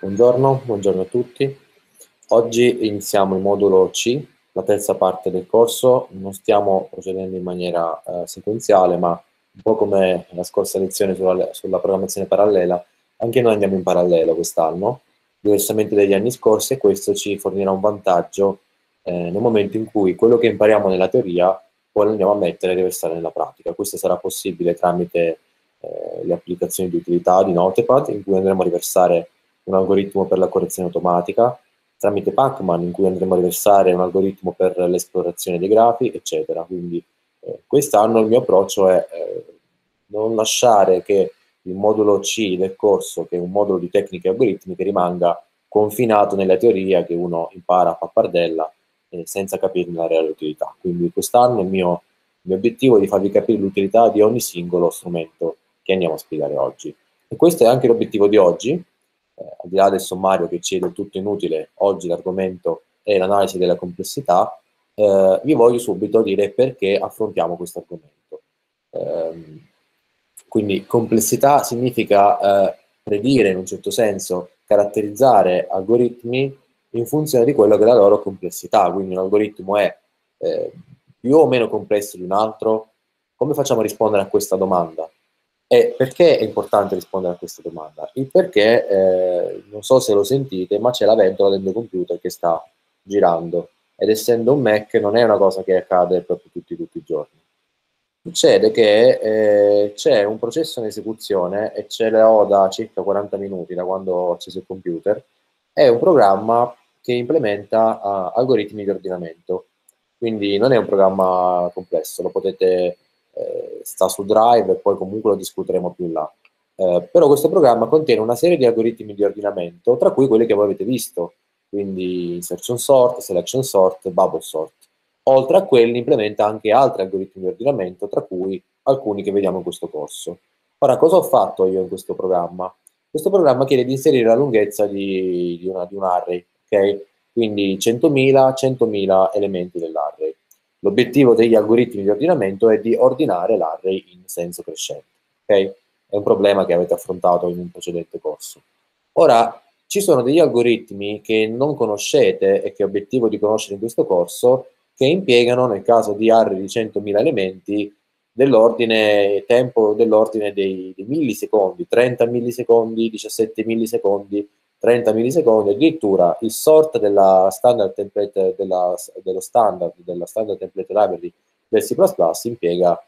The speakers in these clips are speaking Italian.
Buongiorno, buongiorno a tutti. Oggi iniziamo il modulo C, la terza parte del corso. Non stiamo procedendo in maniera eh, sequenziale, ma un po' come la scorsa lezione sulla, sulla programmazione parallela, anche noi andiamo in parallelo quest'anno, diversamente dagli anni scorsi, e questo ci fornirà un vantaggio eh, nel momento in cui quello che impariamo nella teoria poi lo andiamo a mettere e deve stare nella pratica. Questo sarà possibile tramite eh, le applicazioni di utilità di Notepad, in cui andremo a riversare un algoritmo per la correzione automatica, tramite Pacman in cui andremo a riversare un algoritmo per l'esplorazione dei grafi, eccetera. Quindi eh, quest'anno il mio approccio è eh, non lasciare che il modulo C del corso, che è un modulo di tecniche algoritmiche, rimanga confinato nella teoria che uno impara a pappardella eh, senza capirne la reale utilità. Quindi quest'anno il mio, il mio obiettivo è di farvi capire l'utilità di ogni singolo strumento che andiamo a spiegare oggi. E questo è anche l'obiettivo di oggi, eh, al di là del sommario che ci è del tutto inutile, oggi l'argomento è l'analisi della complessità, eh, vi voglio subito dire perché affrontiamo questo argomento. Eh, quindi complessità significa eh, predire in un certo senso, caratterizzare algoritmi in funzione di quello che è la loro complessità, quindi un algoritmo è eh, più o meno complesso di un altro, come facciamo a rispondere a questa domanda? E perché è importante rispondere a questa domanda? Il perché, eh, non so se lo sentite, ma c'è la ventola del mio computer che sta girando ed essendo un Mac non è una cosa che accade proprio tutti, tutti i giorni. Succede che eh, c'è un processo in esecuzione e ce l'ho da circa 40 minuti da quando ho acceso il computer, è un programma che implementa uh, algoritmi di ordinamento, quindi non è un programma complesso, lo potete eh, sta su Drive e poi comunque lo discuteremo più in là. Eh, però questo programma contiene una serie di algoritmi di ordinamento, tra cui quelli che voi avete visto, quindi insertion sort, selection sort, bubble sort. Oltre a quelli implementa anche altri algoritmi di ordinamento, tra cui alcuni che vediamo in questo corso. Ora, cosa ho fatto io in questo programma? Questo programma chiede di inserire la lunghezza di, di, una, di un array, ok? Quindi 100.000, 100.000 elementi dell'array. L'obiettivo degli algoritmi di ordinamento è di ordinare l'array in senso crescente. Okay? È un problema che avete affrontato in un precedente corso. Ora, ci sono degli algoritmi che non conoscete e che è obiettivo di conoscere in questo corso, che impiegano, nel caso di array di 100.000 elementi, dell'ordine, tempo dell'ordine dei, dei millisecondi, 30 millisecondi, 17 millisecondi, 30 millisecondi, addirittura il sort della standard template, della, dello standard, della standard template library del C++ impiega,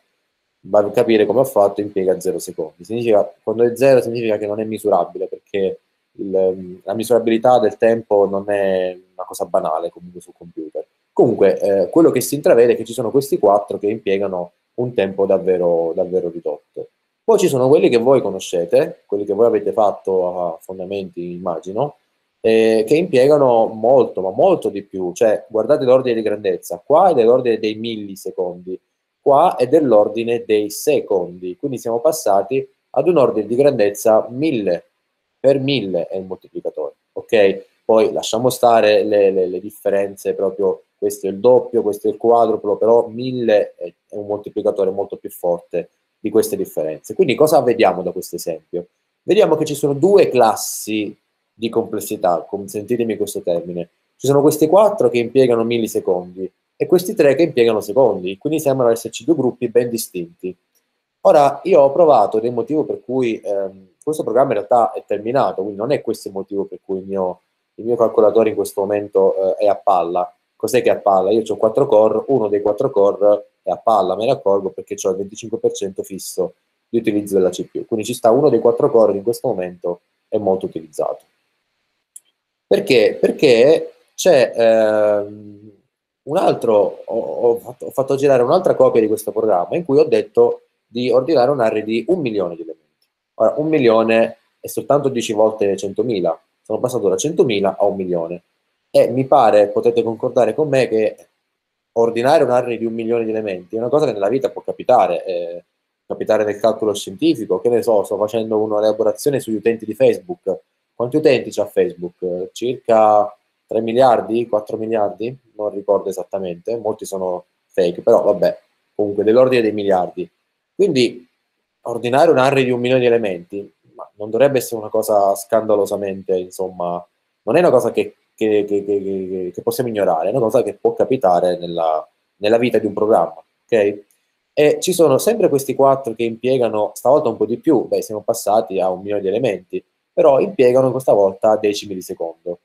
ma a capire come ho fatto, impiega 0 secondi. Significa, quando è 0 significa che non è misurabile, perché il, la misurabilità del tempo non è una cosa banale comunque sul computer. Comunque, eh, quello che si intravede è che ci sono questi quattro che impiegano un tempo davvero, davvero ridotto. Poi ci sono quelli che voi conoscete, quelli che voi avete fatto a fondamenti, immagino, eh, che impiegano molto, ma molto di più. Cioè, guardate l'ordine di grandezza, qua è dell'ordine dei millisecondi, qua è dell'ordine dei secondi. Quindi siamo passati ad un ordine di grandezza 1000 per 1000 è il moltiplicatore, ok? Poi lasciamo stare le, le, le differenze proprio questo è il doppio, questo è il quadruplo, però 1000 è, un moltiplicatore molto più forte di queste differenze. Quindi cosa vediamo da questo esempio? Vediamo che ci sono due classi di complessità, consentitemi questo termine. Ci sono questi quattro che impiegano millisecondi e questi tre che impiegano secondi, quindi sembrano esserci due gruppi ben distinti. Ora, io ho provato ed è il motivo per cui ehm, questo programma in realtà è terminato, quindi non è questo il motivo per cui il mio, il mio calcolatore in questo momento eh, è a palla, cos'è che è a palla? Io ho quattro core, uno dei quattro core è a palla, me ne accorgo perché ho il 25% fisso di utilizzo della CPU. Quindi ci sta uno dei quattro core che in questo momento è molto utilizzato. Perché? Perché c'è ehm, un altro, ho, ho, fatto, ho, fatto, girare un'altra copia di questo programma in cui ho detto di ordinare un array di un milione di elementi. Ora, un milione è soltanto 10 volte 100.000, sono passato da 100.000 a un milione. E mi pare, potete concordare con me, che ordinare un array di un milione di elementi è una cosa che nella vita può capitare, eh, capitare nel calcolo scientifico, che ne so, sto facendo un'elaborazione sugli utenti di Facebook. Quanti utenti c'ha Facebook? Circa 3 miliardi, 4 miliardi, non ricordo esattamente, molti sono fake, però vabbè, comunque dell'ordine dei miliardi. Quindi ordinare un array di un milione di elementi non dovrebbe essere una cosa scandalosamente, insomma, non è una cosa che che, che, che, che, possiamo ignorare, è una cosa che può capitare nella, nella vita di un programma, ok? E ci sono sempre questi quattro che impiegano, stavolta un po' di più, beh, siamo passati a un milione di elementi, però impiegano questa volta decimi di secondo.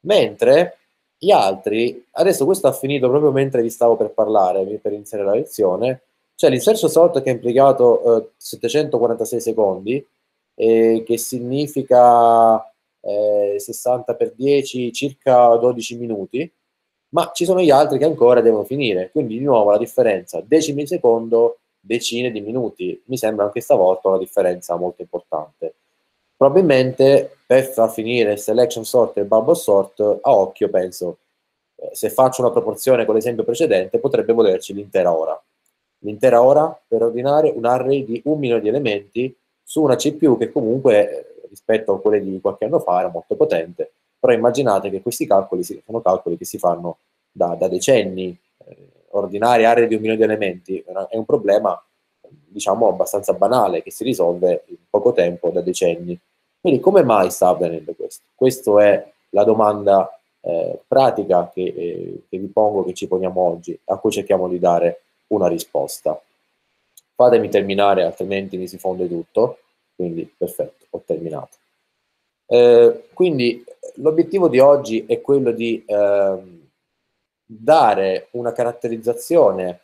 Mentre gli altri, adesso questo ha finito proprio mentre vi stavo per parlare, per iniziare la lezione, cioè l'inserso sort che ha impiegato eh, 746 secondi, eh, che significa 60 eh, per 10, circa 12 minuti, ma ci sono gli altri che ancora devono finire. Quindi di nuovo la differenza, decimi di secondo, decine di minuti. Mi sembra anche stavolta una differenza molto importante. Probabilmente per far finire selection sort e bubble sort, a occhio penso, eh, se faccio una proporzione con l'esempio precedente, potrebbe volerci l'intera ora. L'intera ora per ordinare un array di un milione di elementi su una CPU che comunque rispetto a quelle di qualche anno fa era molto potente, però immaginate che questi calcoli sono calcoli che si fanno da, da decenni, eh, ordinare aree di un milione di elementi, è un problema diciamo abbastanza banale che si risolve in poco tempo, da decenni. Quindi come mai sta avvenendo questo? Questa è la domanda eh, pratica che, eh, che, vi pongo, che ci poniamo oggi, a cui cerchiamo di dare una risposta. Fatemi terminare, altrimenti mi si fonde tutto, quindi perfetto ho terminato. Eh, quindi l'obiettivo di oggi è quello di eh, dare una caratterizzazione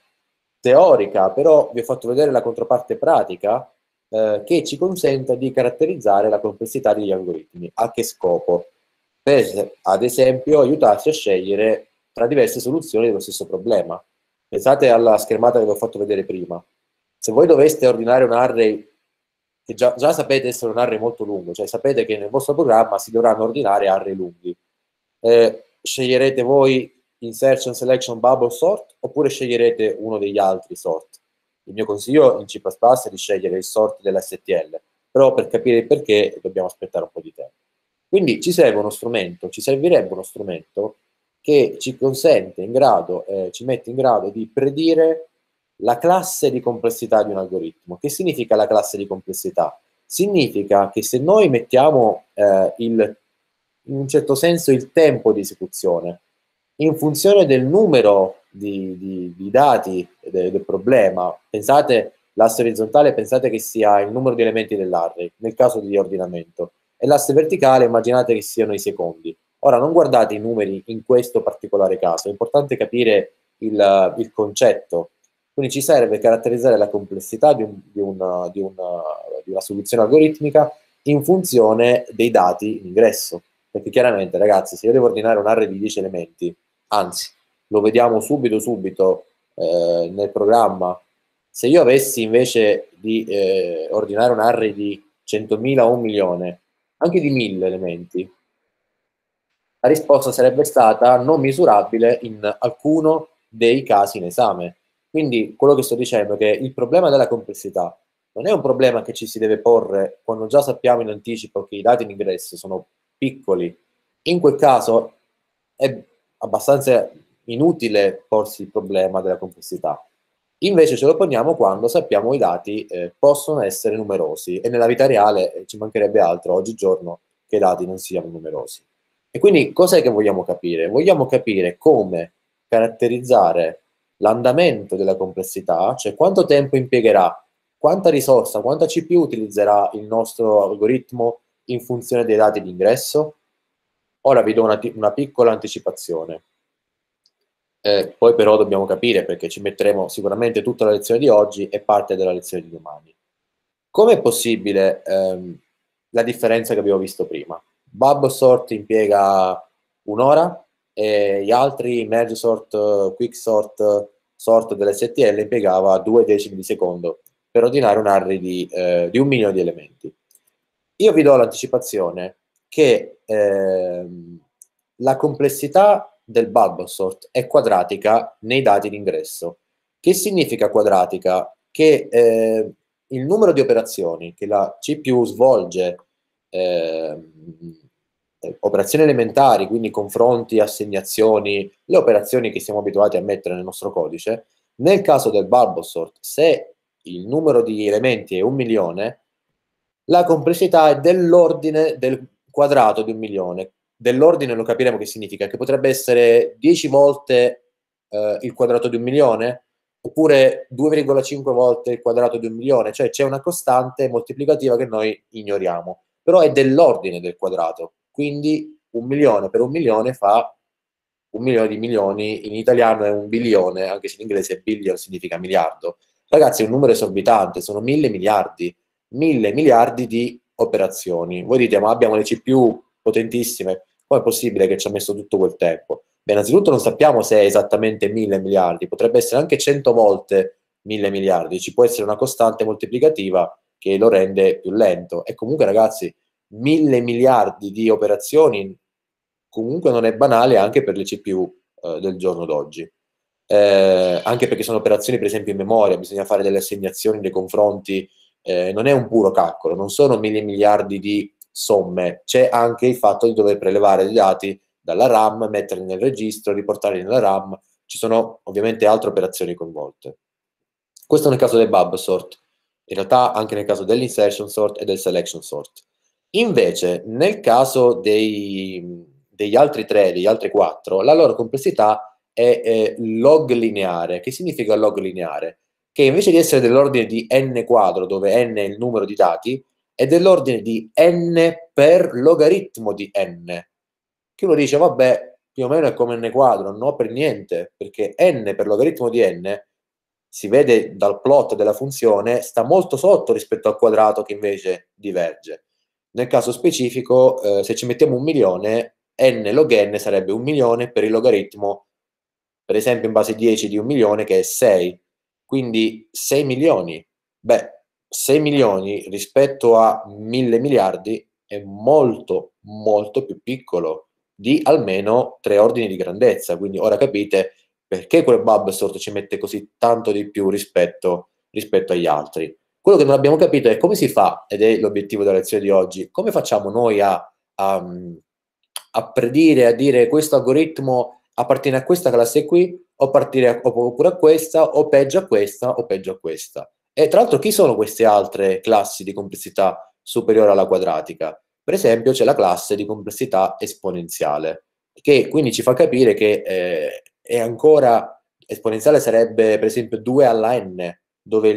teorica, però vi ho fatto vedere la controparte pratica eh, che ci consenta di caratterizzare la complessità degli algoritmi. A che scopo? Per, ad esempio, aiutarsi a scegliere tra diverse soluzioni dello stesso problema. Pensate alla schermata che vi ho fatto vedere prima. Se voi doveste ordinare un array che già, già, sapete essere un array molto lungo, cioè sapete che nel vostro programma si dovranno ordinare array lunghi. Eh, sceglierete voi insertion, selection, bubble, sort, oppure sceglierete uno degli altri sort. Il mio consiglio in C++ è di scegliere il sort dell'STL, però per capire il perché dobbiamo aspettare un po' di tempo. Quindi ci serve uno strumento, ci servirebbe uno strumento che ci consente, in grado, eh, ci mette in grado di predire la classe di complessità di un algoritmo. Che significa la classe di complessità? Significa che se noi mettiamo eh, il, in un certo senso il tempo di esecuzione in funzione del numero di, di, di dati del, del problema, pensate l'asse orizzontale, pensate che sia il numero di elementi dell'array, nel caso di ordinamento, e l'asse verticale immaginate che siano i secondi. Ora, non guardate i numeri in questo particolare caso, è importante capire il, il concetto quindi ci serve caratterizzare la complessità di, un, di, una, di, una, di una soluzione algoritmica in funzione dei dati in ingresso. Perché chiaramente, ragazzi, se io devo ordinare un array di 10 elementi, anzi, lo vediamo subito subito eh, nel programma, se io avessi invece di eh, ordinare un array di 100.000 o un milione, anche di 1.000 elementi, la risposta sarebbe stata non misurabile in alcuno dei casi in esame. Quindi quello che sto dicendo è che il problema della complessità non è un problema che ci si deve porre quando già sappiamo in anticipo che i dati in ingresso sono piccoli. In quel caso è abbastanza inutile porsi il problema della complessità. Invece ce lo poniamo quando sappiamo i dati eh, possono essere numerosi e nella vita reale eh, ci mancherebbe altro oggigiorno che i dati non siano numerosi. E quindi cos'è che vogliamo capire? Vogliamo capire come caratterizzare l'andamento della complessità, cioè quanto tempo impiegherà, quanta risorsa, quanta CPU utilizzerà il nostro algoritmo in funzione dei dati di ingresso? Ora vi do una, una piccola anticipazione. Eh, poi però dobbiamo capire perché ci metteremo sicuramente tutta la lezione di oggi e parte della lezione di domani. Com'è possibile ehm, la differenza che abbiamo visto prima? Bubble sort impiega un'ora, e gli altri merge sort, quick sort, sort dell'STL impiegava due decimi di secondo per ordinare un array di, eh, di un milione di elementi. Io vi do l'anticipazione che eh, la complessità del bubble sort è quadratica nei dati d'ingresso. Che significa quadratica? Che eh, il numero di operazioni che la CPU svolge eh, operazioni elementari, quindi confronti, assegnazioni, le operazioni che siamo abituati a mettere nel nostro codice, nel caso del bubble se il numero di elementi è un milione, la complessità è dell'ordine del quadrato di un milione. Dell'ordine lo capiremo che significa, che potrebbe essere 10 volte eh, il quadrato di un milione, oppure 2,5 volte il quadrato di un milione, cioè c'è una costante moltiplicativa che noi ignoriamo, però è dell'ordine del quadrato. Quindi un milione per un milione fa un milione di milioni, in italiano è un bilione, anche se in inglese billion significa miliardo. Ragazzi, è un numero esorbitante, sono mille miliardi, mille miliardi di operazioni. Voi dite, ma abbiamo le CPU potentissime, è possibile che ci ha messo tutto quel tempo? Beh, innanzitutto non sappiamo se è esattamente mille miliardi, potrebbe essere anche cento volte mille miliardi, ci può essere una costante moltiplicativa che lo rende più lento. E comunque, ragazzi, mille miliardi di operazioni comunque non è banale anche per le CPU eh, del giorno d'oggi. Eh, anche perché sono operazioni, per esempio, in memoria, bisogna fare delle assegnazioni nei confronti, eh, non è un puro calcolo, non sono mille miliardi di somme, c'è anche il fatto di dover prelevare i dati dalla RAM, metterli nel registro, riportarli nella RAM, ci sono ovviamente altre operazioni coinvolte. Questo nel caso del bub sort, in realtà anche nel caso dell'insertion sort e del selection sort. Invece, nel caso dei, degli altri tre, degli altri quattro, la loro complessità è eh, log lineare. Che significa log lineare? Che invece di essere dell'ordine di n quadro, dove n è il numero di dati, è dell'ordine di n per logaritmo di n. Che uno dice, vabbè, più o meno è come n quadro, no per niente, perché n per logaritmo di n si vede dal plot della funzione, sta molto sotto rispetto al quadrato che invece diverge. Nel caso specifico, eh, se ci mettiamo un milione, n log n sarebbe un milione per il logaritmo, per esempio in base 10 di un milione che è 6. Quindi 6 milioni. Beh, 6 milioni rispetto a 1000 miliardi è molto, molto più piccolo di almeno tre ordini di grandezza. Quindi ora capite perché quel bub sort ci mette così tanto di più rispetto, rispetto agli altri. Quello che non abbiamo capito è come si fa, ed è l'obiettivo della lezione di oggi, come facciamo noi a, a, mm, a predire, a dire questo algoritmo appartiene a questa classe qui, o appartiene oppure a questa, o peggio a questa, o peggio a questa. E tra l'altro chi sono queste altre classi di complessità superiore alla quadratica? Per esempio c'è la classe di complessità esponenziale, che quindi ci fa capire che eh, è ancora, esponenziale sarebbe per esempio 2 alla n, dove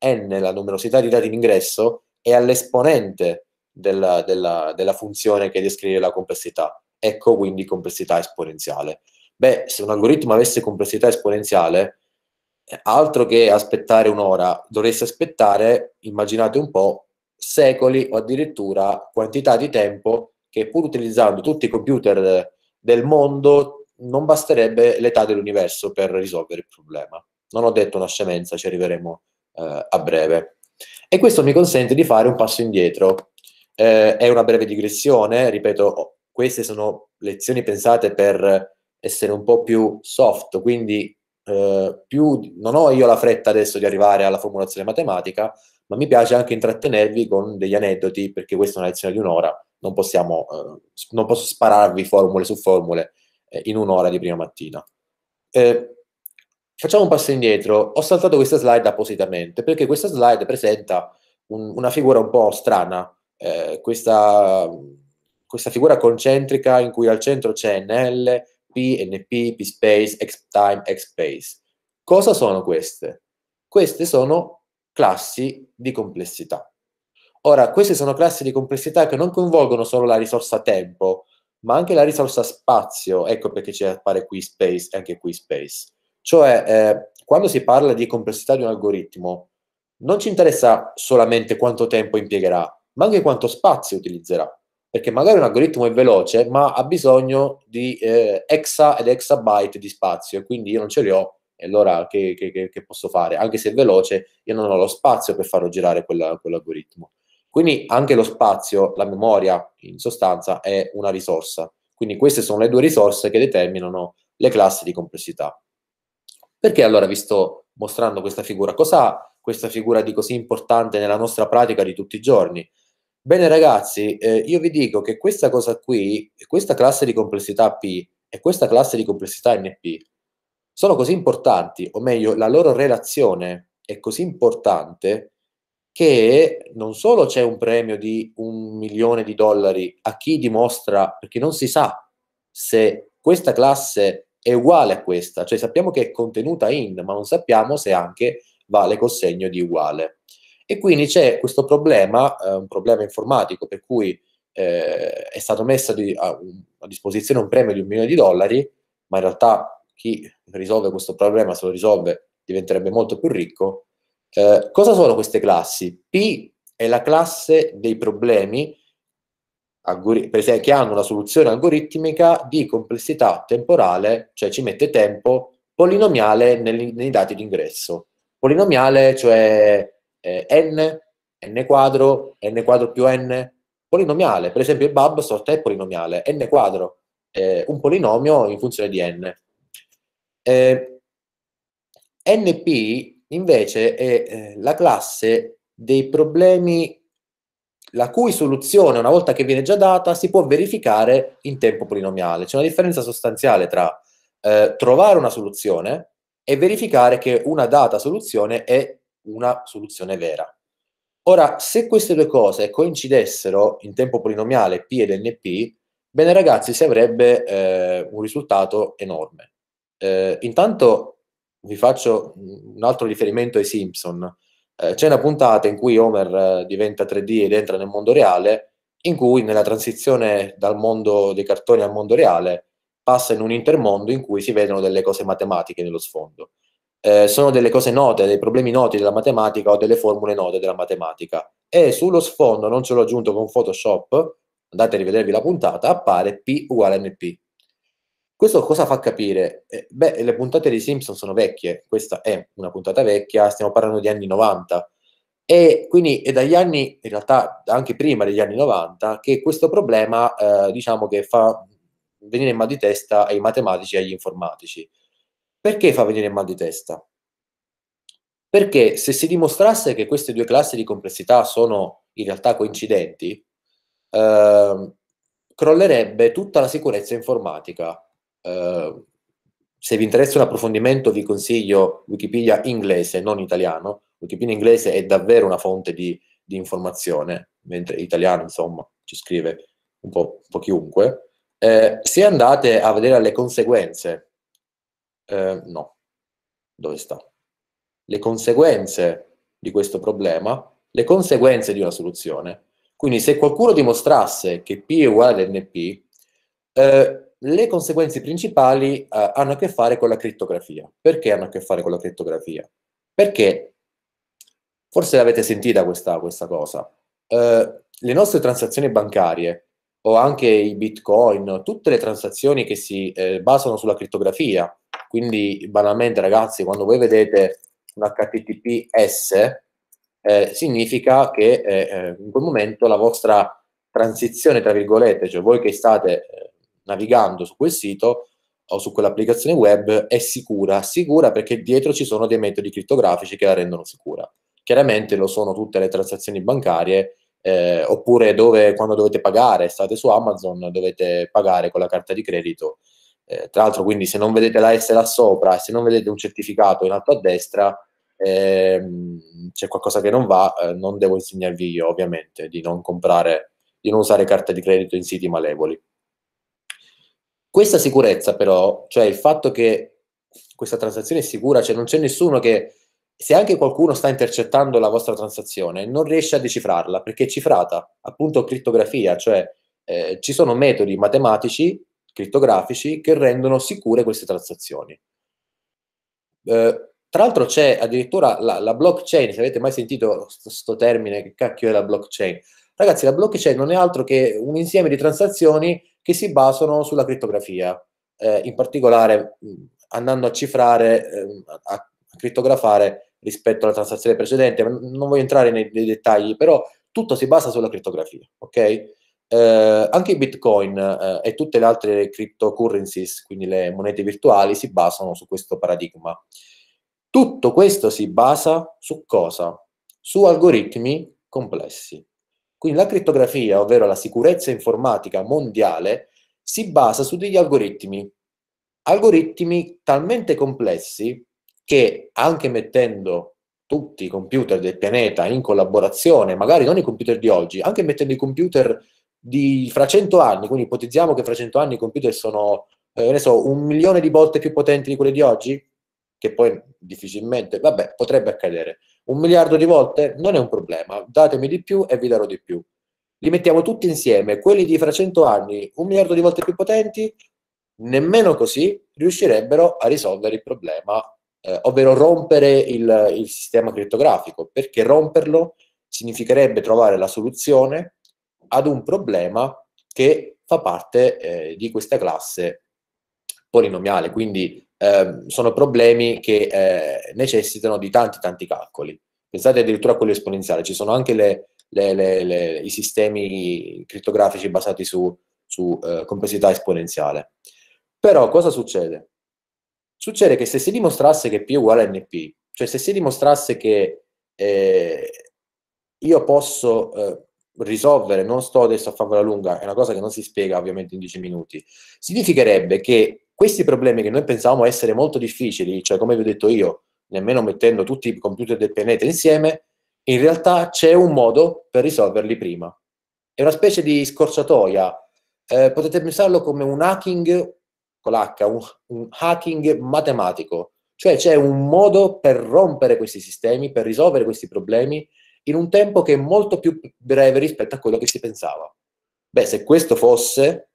n, la numerosità di dati in ingresso, è all'esponente della, della, della funzione che descrive la complessità. Ecco quindi complessità esponenziale. Beh, se un algoritmo avesse complessità esponenziale, eh, altro che aspettare un'ora, dovreste aspettare, immaginate un po', secoli o addirittura quantità di tempo che pur utilizzando tutti i computer eh, del mondo non basterebbe l'età dell'universo per risolvere il problema. Non ho detto una scemenza, ci arriveremo eh, a breve. E questo mi consente di fare un passo indietro. Eh, è una breve digressione, ripeto, oh, queste sono lezioni pensate per essere un po' più soft, quindi eh, più, non ho io la fretta adesso di arrivare alla formulazione matematica, ma mi piace anche intrattenervi con degli aneddoti, perché questa è una lezione di un'ora, non, possiamo, eh, non posso spararvi formule su formule eh, in un'ora di prima mattina. Eh, Facciamo un passo indietro. Ho saltato questa slide appositamente perché questa slide presenta un, una figura un po' strana. Eh, questa, questa, figura concentrica in cui al centro c'è NL, P, NP, P space, X time, X space. Cosa sono queste? Queste sono classi di complessità. Ora, queste sono classi di complessità che non coinvolgono solo la risorsa tempo, ma anche la risorsa spazio. Ecco perché ci appare qui space e anche qui space cioè, eh, quando si parla di complessità di un algoritmo, non ci interessa solamente quanto tempo impiegherà, ma anche quanto spazio utilizzerà. Perché magari un algoritmo è veloce, ma ha bisogno di eh, exa ed exabyte di spazio, e quindi io non ce li ho, e allora che, che, che, posso fare? Anche se è veloce, io non ho lo spazio per farlo girare quella, quell'algoritmo. Quindi anche lo spazio, la memoria, in sostanza, è una risorsa. Quindi queste sono le due risorse che determinano le classi di complessità. Perché allora vi sto mostrando questa figura? Cosa ha questa figura di così importante nella nostra pratica di tutti i giorni? Bene ragazzi, eh, io vi dico che questa cosa qui, questa classe di complessità P e questa classe di complessità NP sono così importanti, o meglio, la loro relazione è così importante che non solo c'è un premio di un milione di dollari a chi dimostra, perché non si sa se questa classe è uguale a questa, cioè sappiamo che è contenuta in, ma non sappiamo se anche vale col segno di uguale. E quindi c'è questo problema, eh, un problema informatico per cui eh, è stato messo di, a, a, disposizione un premio di un milione di dollari, ma in realtà chi risolve questo problema, se lo risolve, diventerebbe molto più ricco. Eh, cosa sono queste classi? P è la classe dei problemi che hanno una soluzione algoritmica di complessità temporale, cioè ci mette tempo, polinomiale nel, nei dati d'ingresso. Polinomiale, cioè eh, n, n quadro, n quadro più n, polinomiale. Per esempio il bab sorta è polinomiale, n quadro, eh, un polinomio in funzione di n. Eh, NP invece è eh, la classe dei problemi la cui soluzione, una volta che viene già data, si può verificare in tempo polinomiale. C'è una differenza sostanziale tra eh, trovare una soluzione e verificare che una data soluzione è una soluzione vera. Ora, se queste due cose coincidessero in tempo polinomiale P ed NP, bene ragazzi, si avrebbe eh, un risultato enorme. Eh, intanto vi faccio un altro riferimento ai Simpson. Eh, c'è una puntata in cui Homer eh, diventa 3D ed entra nel mondo reale, in cui nella transizione dal mondo dei cartoni al mondo reale passa in un intermondo in cui si vedono delle cose matematiche nello sfondo. Eh, sono delle cose note, dei problemi noti della matematica o delle formule note della matematica. E sullo sfondo, non ce l'ho aggiunto con Photoshop, andate a rivedervi la puntata, appare P uguale NP. Questo cosa fa capire? Eh, beh, le puntate dei Simpson sono vecchie, questa è una puntata vecchia, stiamo parlando di anni 90. E quindi è dagli anni, in realtà anche prima degli anni 90, che questo problema eh, diciamo che fa venire mal di testa ai matematici e agli informatici. Perché fa venire mal di testa? Perché se si dimostrasse che queste due classi di complessità sono in realtà coincidenti, eh, crollerebbe tutta la sicurezza informatica. Ehm, se vi interessa un approfondimento vi consiglio Wikipedia inglese, non italiano. Wikipedia inglese è davvero una fonte di, di informazione, mentre italiano, insomma, ci scrive un po', un po chiunque. Eh, se andate a vedere le conseguenze, eh, no, dove sta? Le conseguenze di questo problema, le conseguenze di una soluzione. Quindi se qualcuno dimostrasse che P è uguale ad NP, eh, le conseguenze principali eh, hanno a che fare con la crittografia. Perché hanno a che fare con la crittografia? Perché, forse l'avete sentita questa, questa cosa, eh, le nostre transazioni bancarie o anche i bitcoin, tutte le transazioni che si eh, basano sulla crittografia, quindi banalmente ragazzi, quando voi vedete un HTTPS, eh, significa che eh, eh, in quel momento la vostra transizione, tra virgolette, cioè voi che state navigando su quel sito o su quell'applicazione web è sicura. Sicura perché dietro ci sono dei metodi criptografici che la rendono sicura. Chiaramente lo sono tutte le transazioni bancarie, eh, oppure dove, quando dovete pagare, state su Amazon, dovete pagare con la carta di credito. Eh, tra l'altro, quindi, se non vedete la S là sopra, se non vedete un certificato in alto a destra, ehm, c'è qualcosa che non va. Eh, non devo insegnarvi io, ovviamente, di non comprare, di non usare carta di credito in siti malevoli. Questa sicurezza però, cioè il fatto che questa transazione è sicura, cioè non c'è nessuno che, se anche qualcuno sta intercettando la vostra transazione, non riesce a decifrarla perché è cifrata, appunto criptografia, cioè eh, ci sono metodi matematici, criptografici, che rendono sicure queste transazioni. Eh, tra l'altro c'è addirittura la, la, blockchain, se avete mai sentito questo termine, che cacchio è la blockchain? Ragazzi, la blockchain non è altro che un insieme di transazioni che si basano sulla crittografia, eh, in particolare mh, mm, andando a cifrare, eh, a, a, crittografare rispetto alla transazione precedente. Non voglio entrare nei, nei dettagli, però tutto si basa sulla crittografia. ok? Eh, anche i bitcoin eh, e tutte le altre cryptocurrencies, quindi le monete virtuali, si basano su questo paradigma. Tutto questo si basa su cosa? Su algoritmi complessi. Quindi la crittografia, ovvero la sicurezza informatica mondiale, si basa su degli algoritmi, algoritmi talmente complessi che anche mettendo tutti i computer del pianeta in collaborazione, magari non i computer di oggi, anche mettendo i computer di fra 100 anni, quindi ipotizziamo che fra 100 anni i computer sono, eh, ne so, un milione di volte più potenti di quelli di oggi, che poi difficilmente, vabbè, potrebbe accadere un miliardo di volte non è un problema, datemi di più e vi darò di più. Li mettiamo tutti insieme, quelli di fra 100 anni, un miliardo di volte più potenti, nemmeno così riuscirebbero a risolvere il problema, eh, ovvero rompere il, il sistema crittografico, perché romperlo significherebbe trovare la soluzione ad un problema che fa parte eh, di questa classe polinomiale, quindi Ehm, sono problemi che eh, necessitano di tanti tanti calcoli. Pensate addirittura a quello esponenziale, ci sono anche le, le, le, i sistemi crittografici basati su, su eh, complessità esponenziale. Però cosa succede? Succede che se si dimostrasse che P è uguale a NP, cioè se si dimostrasse che eh, io posso eh, risolvere, non sto adesso a farvela lunga, è una cosa che non si spiega ovviamente in 10 minuti, significherebbe che questi problemi che noi pensavamo essere molto difficili, cioè come vi ho detto io, nemmeno mettendo tutti i computer del pianeta insieme, in realtà c'è un modo per risolverli prima. È una specie di scorciatoia. Eh, potete pensarlo come un hacking con l'H, un, un hacking matematico. Cioè c'è un modo per rompere questi sistemi, per risolvere questi problemi in un tempo che è molto più breve rispetto a quello che si pensava. Beh, se questo fosse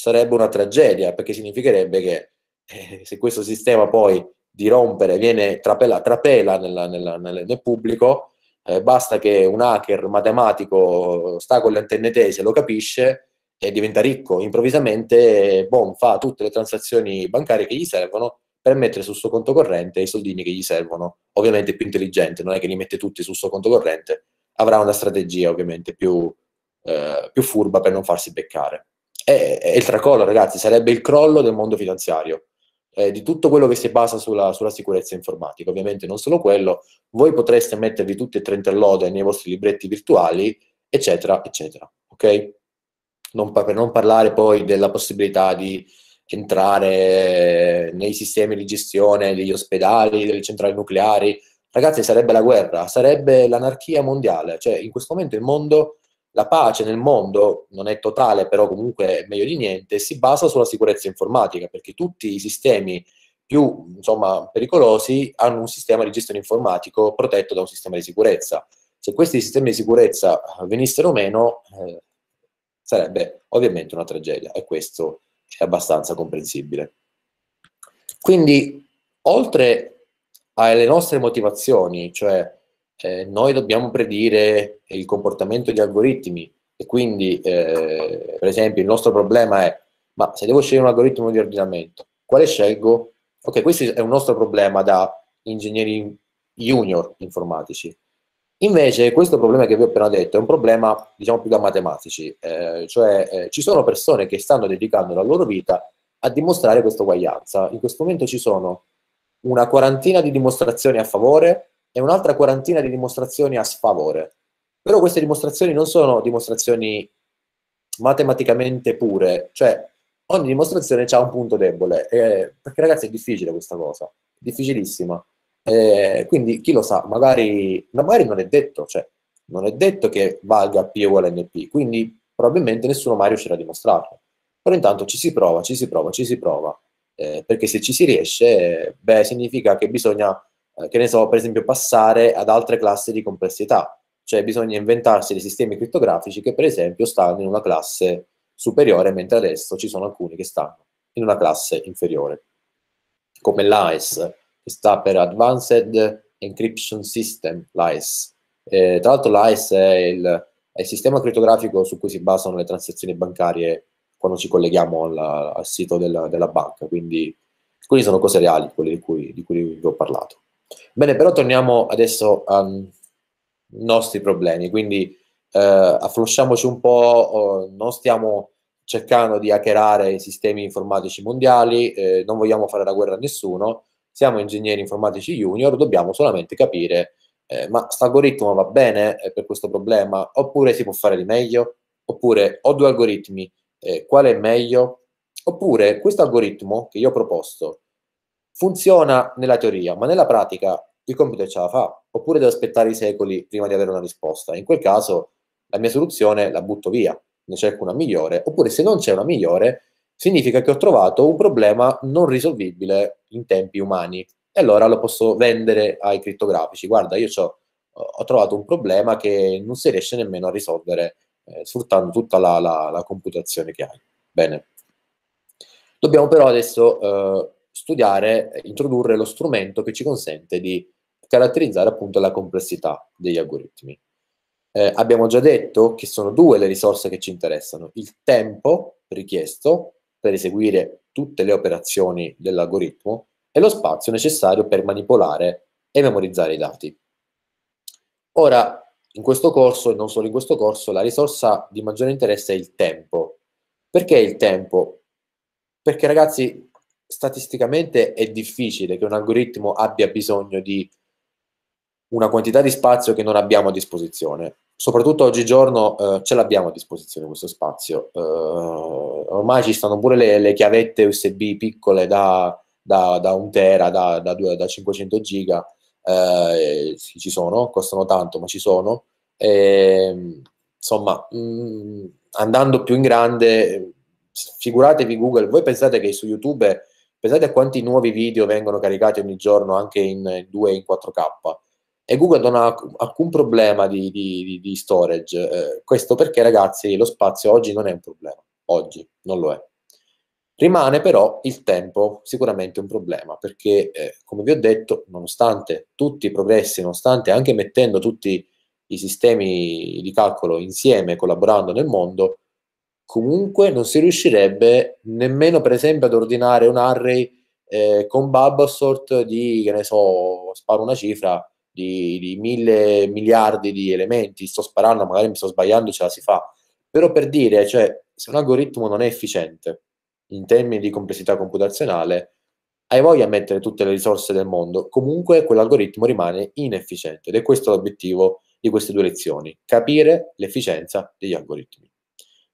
sarebbe una tragedia, perché significherebbe che eh, se questo sistema poi di rompere viene trapela, trapela nella, nella, nel, nel, pubblico, eh, basta che un hacker matematico sta con le antenne tese, lo capisce e diventa ricco. Improvvisamente, boom, fa tutte le transazioni bancarie che gli servono per mettere sul suo conto corrente i soldini che gli servono. Ovviamente più intelligente, non è che li mette tutti sul suo conto corrente, avrà una strategia ovviamente più, eh, più furba per non farsi beccare è, è il tracollo, ragazzi, sarebbe il crollo del mondo finanziario, eh, di tutto quello che si basa sulla, sulla, sicurezza informatica. Ovviamente non solo quello, voi potreste mettervi tutti e 30 lode nei vostri libretti virtuali, eccetera, eccetera. Ok? Non, per non parlare poi della possibilità di entrare nei sistemi di gestione degli ospedali, delle centrali nucleari. Ragazzi, sarebbe la guerra, sarebbe l'anarchia mondiale. Cioè, in questo momento il mondo la pace nel mondo non è totale, però comunque è meglio di niente, si basa sulla sicurezza informatica, perché tutti i sistemi più insomma, pericolosi hanno un sistema di gestione informatico protetto da un sistema di sicurezza. Se questi sistemi di sicurezza venissero meno, eh, sarebbe ovviamente una tragedia e questo è abbastanza comprensibile. Quindi, oltre alle nostre motivazioni, cioè eh, noi dobbiamo predire il comportamento degli algoritmi e quindi, eh, per esempio, il nostro problema è, ma se devo scegliere un algoritmo di ordinamento, quale scelgo? Ok, questo è un nostro problema da ingegneri junior informatici. Invece questo problema che vi ho appena detto è un problema diciamo più da matematici, eh, cioè eh, ci sono persone che stanno dedicando la loro vita a dimostrare questa uguaglianza. In questo momento ci sono una quarantina di dimostrazioni a favore e un'altra quarantina di dimostrazioni a sfavore. Però queste dimostrazioni non sono dimostrazioni matematicamente pure, cioè ogni dimostrazione ha un punto debole, eh, perché ragazzi è difficile questa cosa, difficilissima. Eh, quindi chi lo sa, magari, magari non è detto, cioè non è detto che valga P uguale NP, quindi probabilmente nessuno mai riuscirà a dimostrarlo. Però intanto ci si prova, ci si prova, ci si prova, eh, perché se ci si riesce, beh, significa che bisogna eh, che ne so, per esempio passare ad altre classi di complessità, cioè bisogna inventarsi dei sistemi criptografici che per esempio stanno in una classe superiore, mentre adesso ci sono alcuni che stanno in una classe inferiore, come l'AES, che sta per Advanced Encryption System, l'AES. Eh, tra l'altro l'AES è il, è il sistema criptografico su cui si basano le transazioni bancarie quando ci colleghiamo alla, al sito della, della banca. Quindi, quindi sono cose reali, quelle di cui, di cui vi ho parlato. Bene, però torniamo adesso ai nostri problemi, quindi eh, afflosciamoci un po', eh, non stiamo cercando di hackerare i sistemi informatici mondiali, eh, non vogliamo fare la guerra a nessuno, siamo ingegneri informatici junior, dobbiamo solamente capire eh, ma questo algoritmo va bene eh, per questo problema oppure si può fare di meglio? Oppure ho due algoritmi, eh, quale è meglio? Oppure questo algoritmo che io ho proposto Funziona nella teoria, ma nella pratica il computer ce la fa, oppure devo aspettare i secoli prima di avere una risposta. In quel caso la mia soluzione la butto via, ne cerco una migliore, oppure se non c'è una migliore, significa che ho trovato un problema non risolvibile in tempi umani. E allora lo posso vendere ai crittografici. Guarda, io ho trovato un problema che non si riesce nemmeno a risolvere eh, sfruttando tutta la, la, la, computazione che hai. Bene. Dobbiamo però adesso eh, studiare, introdurre lo strumento che ci consente di caratterizzare appunto la complessità degli algoritmi. Eh, abbiamo già detto che sono due le risorse che ci interessano, il tempo richiesto per eseguire tutte le operazioni dell'algoritmo e lo spazio necessario per manipolare e memorizzare i dati. Ora, in questo corso, e non solo in questo corso, la risorsa di maggiore interesse è il tempo. Perché il tempo? Perché ragazzi, statisticamente è difficile che un algoritmo abbia bisogno di una quantità di spazio che non abbiamo a disposizione. Soprattutto oggigiorno eh, ce l'abbiamo a disposizione questo spazio. Eh, ormai ci stanno pure le, le chiavette USB piccole da, da, da un tera, da, da, due, da 500 giga. Eh, ci sono, costano tanto, ma ci sono. E, ehm, insomma, mh, mm, andando più in grande, figuratevi Google, voi pensate che su YouTube Pensate a quanti nuovi video vengono caricati ogni giorno anche in 2 e in 4K. E Google non ha alcun problema di, di, di storage. Eh, questo perché, ragazzi, lo spazio oggi non è un problema. Oggi non lo è. Rimane però il tempo sicuramente un problema, perché eh, come vi ho detto, nonostante tutti i progressi, nonostante anche mettendo tutti i sistemi di calcolo insieme, collaborando nel mondo, comunque non si riuscirebbe nemmeno per esempio ad ordinare un array eh, con bubble sort di, che ne so, sparo una cifra di, di mille miliardi di elementi, sto sparando, magari mi sto sbagliando, ce la si fa, però per dire, cioè, se un algoritmo non è efficiente in termini di complessità computazionale, hai voglia di mettere tutte le risorse del mondo, comunque quell'algoritmo rimane inefficiente ed è questo l'obiettivo di queste due lezioni, capire l'efficienza degli algoritmi.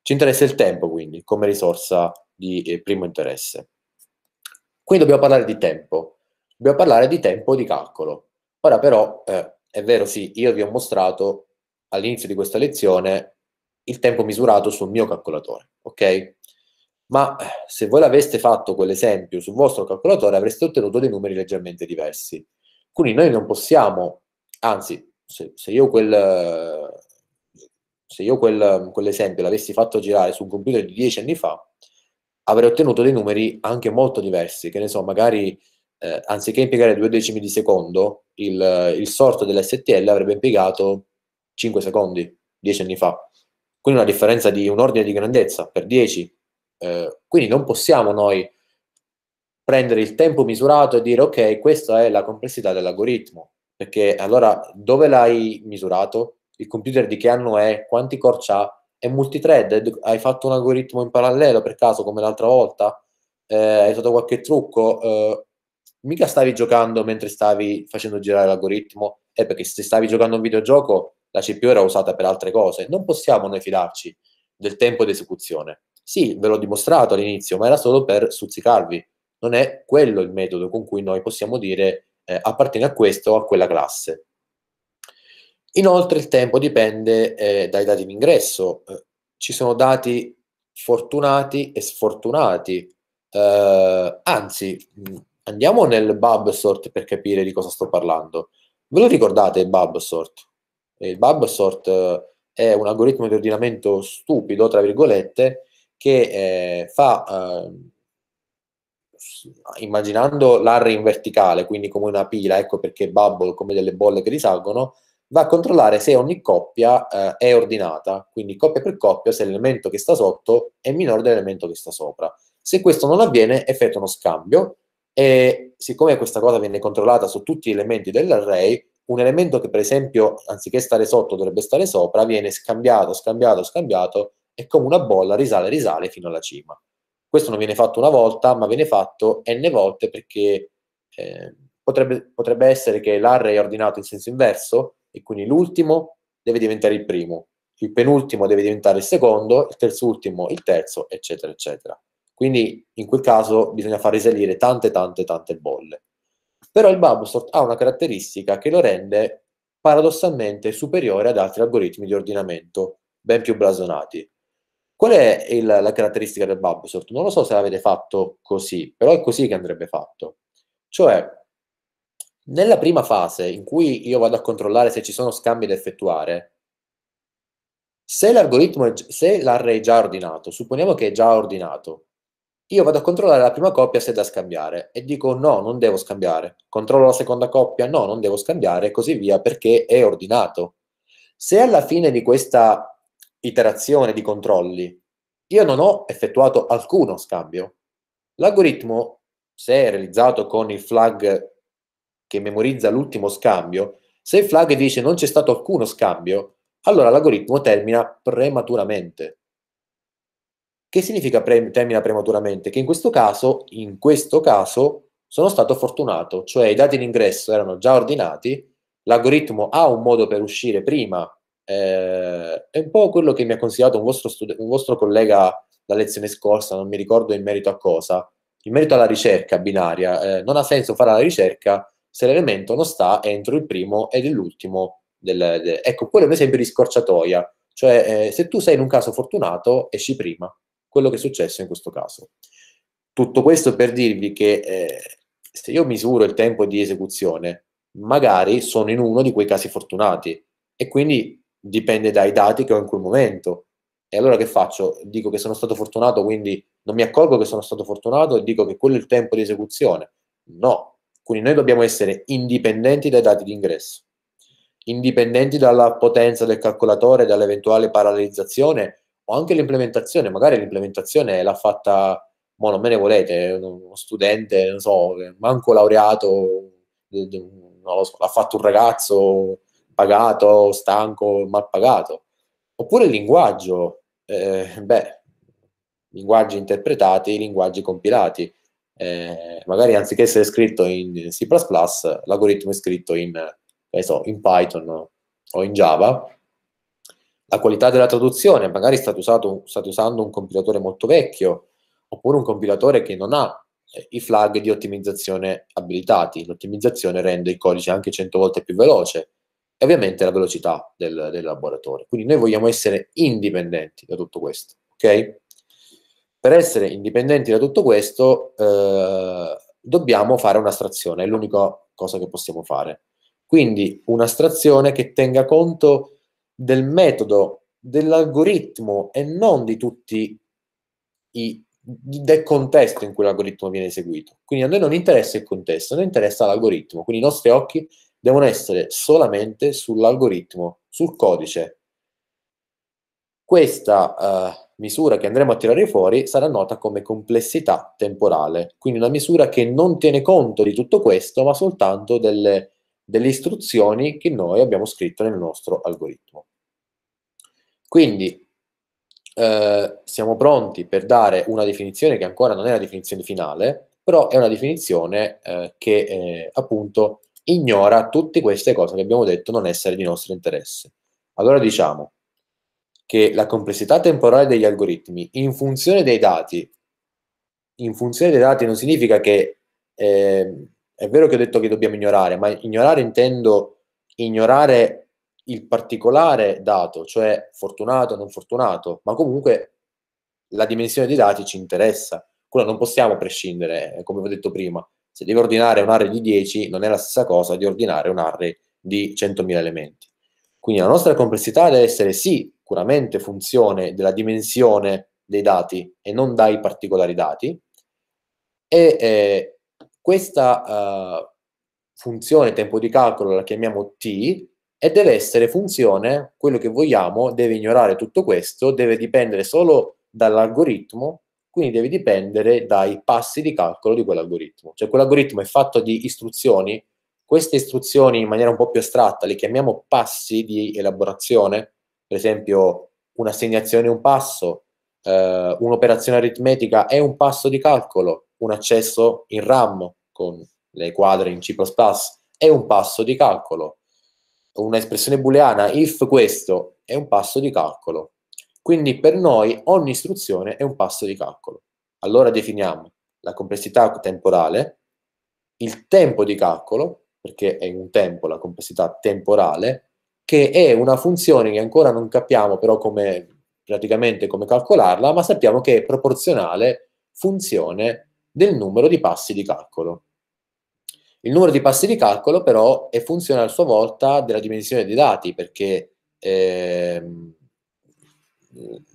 Ci interessa il tempo, quindi, come risorsa di eh, primo interesse. Quindi dobbiamo parlare di tempo. Dobbiamo parlare di tempo di calcolo. Ora però, eh, è vero sì, io vi ho mostrato all'inizio di questa lezione il tempo misurato sul mio calcolatore, ok? Ma eh, se voi l'aveste fatto quell'esempio sul vostro calcolatore avreste ottenuto dei numeri leggermente diversi. Quindi noi non possiamo, anzi, se, se io quel, se io quel, quell'esempio l'avessi fatto girare su un computer di dieci anni fa, avrei ottenuto dei numeri anche molto diversi, che ne so, magari eh, anziché impiegare due decimi di secondo, il, il sorto dell'STL avrebbe impiegato 5 secondi, dieci anni fa. Quindi una differenza di un ordine di grandezza per 10. Eh, quindi non possiamo noi prendere il tempo misurato e dire ok, questa è la complessità dell'algoritmo, perché allora dove l'hai misurato? il computer di che anno è, quanti core ha, è multithread, hai fatto un algoritmo in parallelo per caso come l'altra volta, eh, hai fatto qualche trucco, eh, mica stavi giocando mentre stavi facendo girare l'algoritmo, è eh, perché se stavi giocando a un videogioco la CPU era usata per altre cose, non possiamo noi fidarci del tempo di esecuzione. Sì, ve l'ho dimostrato all'inizio, ma era solo per stuzzicarvi. Non è quello il metodo con cui noi possiamo dire eh, appartiene a questo o a quella classe. Inoltre il tempo dipende eh, dai dati d'ingresso. Eh, ci sono dati fortunati e sfortunati. Eh, anzi, mm, andiamo nel Bubsort per capire di cosa sto parlando. Ve lo ricordate il Bubsort? Eh, il Bubsort eh, è un algoritmo di ordinamento stupido, tra virgolette, che eh, fa immaginando l'array in verticale, quindi come una pila, ecco perché bubble come delle bolle che risalgono, va a controllare se ogni coppia eh, è ordinata, quindi coppia per coppia se l'elemento che sta sotto è minore dell'elemento che sta sopra. Se questo non avviene, effettua uno scambio e siccome questa cosa viene controllata su tutti gli elementi dell'array, un elemento che per esempio anziché stare sotto dovrebbe stare sopra viene scambiato, scambiato, scambiato e come una bolla risale, risale fino alla cima. Questo non viene fatto una volta, ma viene fatto n volte perché eh, potrebbe, potrebbe essere che l'array è ordinato in senso inverso, e quindi l'ultimo deve diventare il primo, il penultimo deve diventare il secondo, il terzultimo il terzo, eccetera, eccetera. Quindi in quel caso bisogna far risalire tante, tante, tante bolle. Però il Bubblesort ha una caratteristica che lo rende paradossalmente superiore ad altri algoritmi di ordinamento, ben più blasonati. Qual è il, la caratteristica del Bubblesort? Non lo so se l'avete fatto così, però è così che andrebbe fatto. Cioè, nella prima fase, in cui io vado a controllare se ci sono scambi da effettuare, se l'algoritmo, se l'array è già ordinato, supponiamo che è già ordinato, io vado a controllare la prima coppia se è da scambiare e dico no, non devo scambiare. Controllo la seconda coppia, no, non devo scambiare e così via perché è ordinato. Se alla fine di questa iterazione di controlli io non ho effettuato alcuno scambio, l'algoritmo, se è realizzato con il flag che memorizza l'ultimo scambio, se il flag dice non c'è stato alcuno scambio, allora l'algoritmo termina prematuramente. Che significa pre- termina prematuramente? Che in questo caso, in questo caso, sono stato fortunato, cioè i dati d'ingresso erano già ordinati, l'algoritmo ha un modo per uscire prima, eh, è un po' quello che mi ha consigliato un vostro, un vostro collega la lezione scorsa, non mi ricordo in merito a cosa, in merito alla ricerca binaria, eh, non ha senso fare la ricerca se l'elemento non sta entro il primo ed l'ultimo. Del, de... Ecco, quello è un esempio di scorciatoia, cioè eh, se tu sei in un caso fortunato, esci prima, quello che è successo in questo caso. Tutto questo per dirvi che eh, se io misuro il tempo di esecuzione, magari sono in uno di quei casi fortunati e quindi dipende dai dati che ho in quel momento. E allora che faccio? Dico che sono stato fortunato, quindi non mi accorgo che sono stato fortunato e dico che quello è il tempo di esecuzione. No, quindi noi dobbiamo essere indipendenti dai dati di ingresso, indipendenti dalla potenza del calcolatore, dall'eventuale parallelizzazione o anche l'implementazione. Magari l'implementazione l'ha fatta, mo non me ne volete, uno studente, non so, manco laureato, non lo so, l'ha fatto un ragazzo pagato, stanco, mal pagato. Oppure il linguaggio, eh, beh, linguaggi interpretati, linguaggi compilati eh, magari anziché essere scritto in C++, l'algoritmo è scritto in, so, in Python o in Java, la qualità della traduzione, magari state, usato, state, usando un compilatore molto vecchio, oppure un compilatore che non ha eh, i flag di ottimizzazione abilitati. L'ottimizzazione rende il codice anche 100 volte più veloce, e ovviamente la velocità del, del laboratorio. Quindi noi vogliamo essere indipendenti da tutto questo, ok? Per essere indipendenti da tutto questo eh, dobbiamo fare un'astrazione, è l'unica cosa che possiamo fare. Quindi un'astrazione che tenga conto del metodo, dell'algoritmo e non di tutti i del contesto in cui l'algoritmo viene eseguito. Quindi a noi non interessa il contesto, a noi interessa l'algoritmo. Quindi i nostri occhi devono essere solamente sull'algoritmo, sul codice. Questa uh, misura che andremo a tirare fuori sarà nota come complessità temporale, quindi una misura che non tiene conto di tutto questo, ma soltanto delle, delle istruzioni che noi abbiamo scritto nel nostro algoritmo. Quindi eh, siamo pronti per dare una definizione che ancora non è la definizione finale, però è una definizione eh, che eh, appunto ignora tutte queste cose che abbiamo detto non essere di nostro interesse. Allora diciamo, che la complessità temporale degli algoritmi in funzione dei dati, in funzione dei dati non significa che eh, è vero che ho detto che dobbiamo ignorare, ma ignorare intendo ignorare il particolare dato, cioè fortunato, o non fortunato, ma comunque la dimensione dei dati ci interessa. quello non possiamo prescindere, eh, come ho detto prima. Se devi ordinare un array di 10 non è la stessa cosa di ordinare un array di 100.000 elementi. Quindi la nostra complessità deve essere sì puramente funzione della dimensione dei dati e non dai particolari dati, e eh, questa uh, funzione tempo di calcolo la chiamiamo T e deve essere funzione, quello che vogliamo, deve ignorare tutto questo, deve dipendere solo dall'algoritmo, quindi deve dipendere dai passi di calcolo di quell'algoritmo. Cioè quell'algoritmo è fatto di istruzioni, queste istruzioni in maniera un po' più astratta le chiamiamo passi di elaborazione, per esempio un'assegnazione è un passo, eh, un'operazione aritmetica è un passo di calcolo, un accesso in RAM con le quadre in C++ è un passo di calcolo, un'espressione booleana if questo è un passo di calcolo. Quindi per noi ogni istruzione è un passo di calcolo. Allora definiamo la complessità temporale, il tempo di calcolo, perché è un tempo la complessità temporale, che è una funzione che ancora non capiamo però come, praticamente come calcolarla, ma sappiamo che è proporzionale funzione del numero di passi di calcolo. Il numero di passi di calcolo però è funzione a sua volta della dimensione dei dati, perché ehm,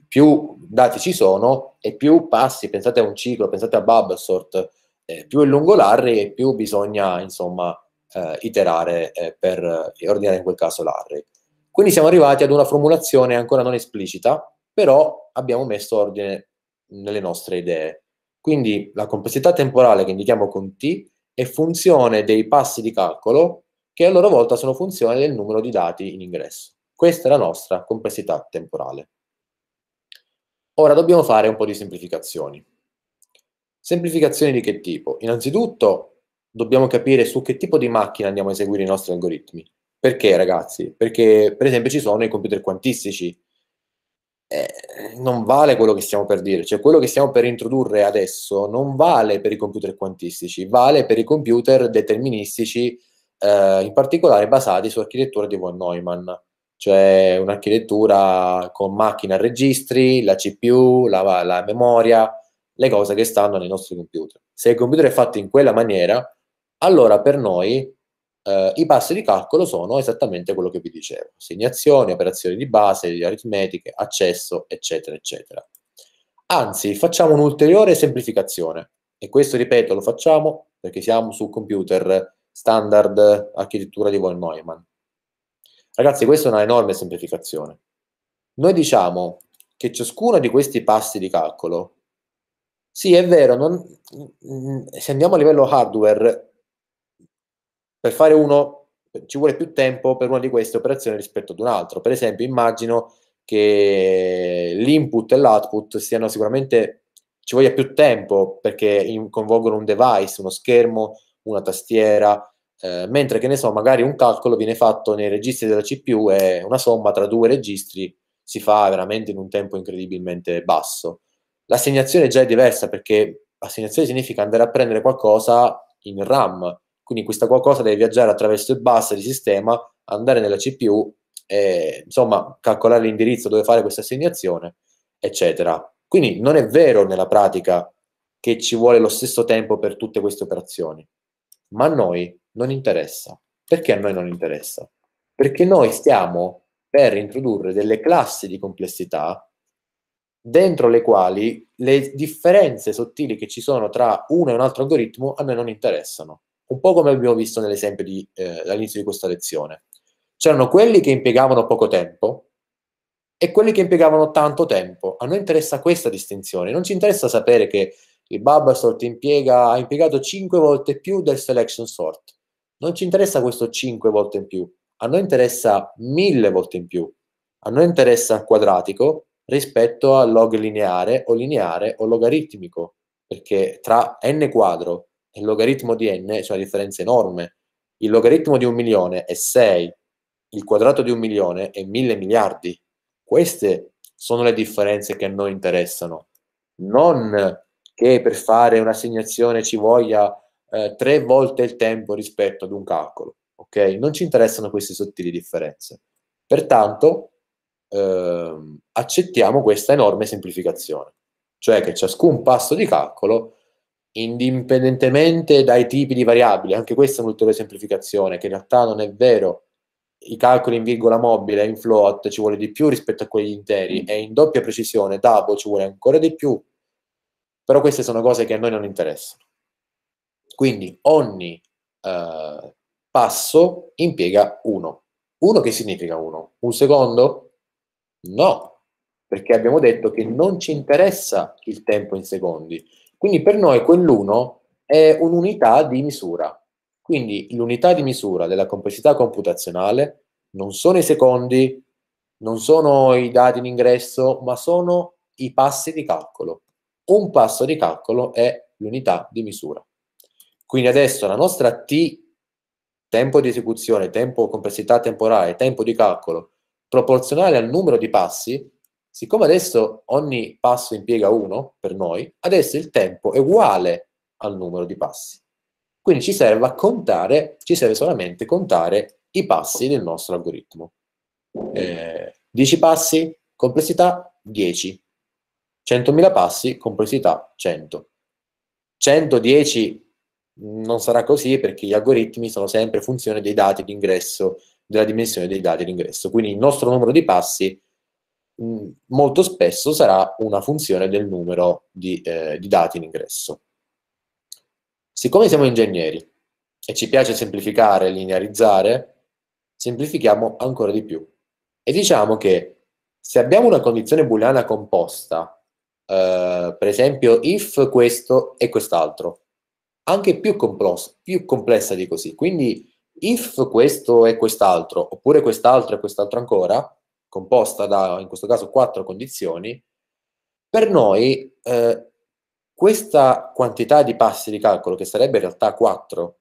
più dati ci sono e più passi, pensate a un ciclo, pensate a Babelsort, eh, più è lungo l'arri e più bisogna insomma eh, iterare eh, per eh, ordinare in quel caso l'array. Quindi siamo arrivati ad una formulazione ancora non esplicita, però abbiamo messo ordine nelle nostre idee. Quindi la complessità temporale che indichiamo con t è funzione dei passi di calcolo che a loro volta sono funzione del numero di dati in ingresso. Questa è la nostra complessità temporale. Ora dobbiamo fare un po' di semplificazioni. Semplificazioni di che tipo? Innanzitutto dobbiamo capire su che tipo di macchina andiamo a eseguire i nostri algoritmi. Perché, ragazzi? Perché, per esempio, ci sono i computer quantistici. Eh, non vale quello che stiamo per dire, cioè quello che stiamo per introdurre adesso non vale per i computer quantistici, vale per i computer deterministici, eh, in particolare basati su architettura di von Neumann, cioè un'architettura con macchina a registri, la CPU, la, la memoria, le cose che stanno nei nostri computer. Se il computer è fatto in quella maniera, allora per noi eh, i passi di calcolo sono esattamente quello che vi dicevo, segnazioni, operazioni di base, aritmetiche, accesso, eccetera, eccetera. Anzi, facciamo un'ulteriore semplificazione e questo, ripeto, lo facciamo perché siamo su computer standard architettura di von Neumann. Ragazzi, questa è una enorme semplificazione. Noi diciamo che ciascuno di questi passi di calcolo, sì, è vero, non, mm, mm, se andiamo a livello hardware per fare uno ci vuole più tempo per una di queste operazioni rispetto ad un altro. Per esempio, immagino che l'input e l'output siano sicuramente ci voglia più tempo perché in, convolgono un device, uno schermo, una tastiera, eh, mentre che ne so, magari un calcolo viene fatto nei registri della CPU e una somma tra due registri si fa veramente in un tempo incredibilmente basso. L'assegnazione già è diversa perché assegnazione significa andare a prendere qualcosa in RAM, quindi questa qualcosa deve viaggiare attraverso il bus di sistema, andare nella CPU, e, insomma, calcolare l'indirizzo dove fare questa assegnazione, eccetera. Quindi non è vero nella pratica che ci vuole lo stesso tempo per tutte queste operazioni, ma a noi non interessa. Perché a noi non interessa? Perché noi stiamo per introdurre delle classi di complessità dentro le quali le differenze sottili che ci sono tra uno e un altro algoritmo a noi non interessano un po' come abbiamo visto nell'esempio di, eh, all'inizio di questa lezione. C'erano quelli che impiegavano poco tempo e quelli che impiegavano tanto tempo. A noi interessa questa distinzione, non ci interessa sapere che il bubble sort impiega, ha impiegato 5 volte più del selection sort. Non ci interessa questo 5 volte in più, a noi interessa 1000 volte in più. A noi interessa il quadratico rispetto al log lineare o lineare o logaritmico, perché tra n quadro il logaritmo di n, c'è una differenza enorme. Il logaritmo di un milione è 6, il quadrato di un milione è mille miliardi. Queste sono le differenze che a noi interessano. Non che per fare un'assegnazione ci voglia eh, tre volte il tempo rispetto ad un calcolo. Ok? Non ci interessano queste sottili differenze. Pertanto eh, accettiamo questa enorme semplificazione, cioè che ciascun passo di calcolo indipendentemente dai tipi di variabili, anche questa è un'ulteriore semplificazione, che in realtà non è vero, i calcoli in virgola mobile, in float, ci vuole di più rispetto a quelli interi, mm. e in doppia precisione, double, ci vuole ancora di più, però queste sono cose che a noi non interessano. Quindi ogni eh, passo impiega uno. Uno che significa uno? Un secondo? No, perché abbiamo detto che non ci interessa il tempo in secondi, quindi per noi quell'1 è un'unità di misura. Quindi l'unità di misura della complessità computazionale non sono i secondi, non sono i dati in ingresso, ma sono i passi di calcolo. Un passo di calcolo è l'unità di misura. Quindi adesso la nostra T, tempo di esecuzione, tempo complessità temporale, tempo di calcolo, proporzionale al numero di passi, Siccome adesso ogni passo impiega 1 per noi, adesso il tempo è uguale al numero di passi. Quindi ci serve, contare, ci serve solamente contare i passi del nostro algoritmo. Eh, 10 passi, complessità 10. 100.000 passi, complessità 100. 110 non sarà così perché gli algoritmi sono sempre funzione dei dati d'ingresso, della dimensione dei dati d'ingresso. Quindi il nostro numero di passi Mm, molto spesso sarà una funzione del numero di, eh, di dati in ingresso. Siccome siamo ingegneri e ci piace semplificare, linearizzare, semplifichiamo ancora di più. E diciamo che se abbiamo una condizione booleana composta, eh, per esempio if questo e quest'altro, anche più, complos- più complessa di così, quindi if questo e quest'altro, oppure quest'altro e quest'altro ancora, composta da, in questo caso, quattro condizioni, per noi eh, questa quantità di passi di calcolo, che sarebbe in realtà 4,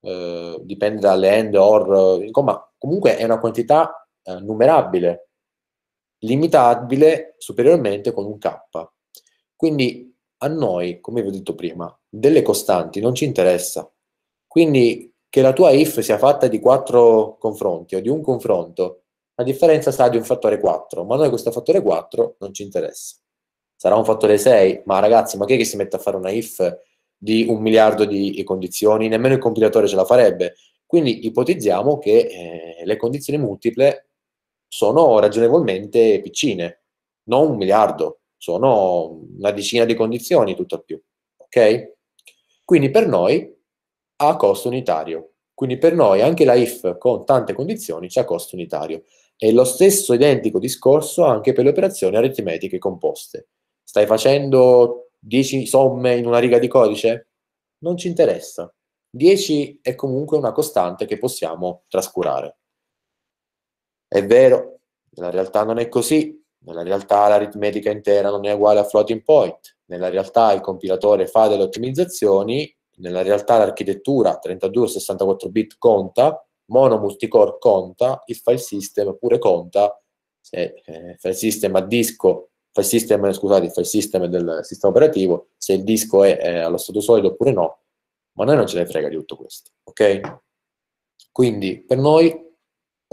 eh, dipende dalle end or, ma comunque è una quantità eh, numerabile, limitabile superiormente con un k. Quindi a noi, come vi ho detto prima, delle costanti non ci interessa. Quindi che la tua if sia fatta di quattro confronti o di un confronto la differenza sarà di un fattore 4, ma a noi questo fattore 4 non ci interessa. Sarà un fattore 6, ma ragazzi, ma chi è che si mette a fare una if di un miliardo di condizioni? Nemmeno il compilatore ce la farebbe. Quindi ipotizziamo che eh, le condizioni multiple sono ragionevolmente piccine, non un miliardo, sono una decina di condizioni, tutto al più. Ok? Quindi per noi ha costo unitario. Quindi per noi anche la if con tante condizioni c'ha costo unitario. E lo stesso identico discorso anche per le operazioni aritmetiche composte. Stai facendo 10 somme in una riga di codice? Non ci interessa. 10 è comunque una costante che possiamo trascurare. È vero, nella realtà non è così. Nella realtà l'aritmetica intera non è uguale a floating point. Nella realtà il compilatore fa delle ottimizzazioni. Nella realtà l'architettura 32 o 64 bit conta, mono multicore conta, il file system pure conta, se eh, file system a disco, file system, scusate, il file system del sistema operativo, se il disco è eh, allo stato solido oppure no, ma noi non ce ne frega di tutto questo, ok? Quindi per noi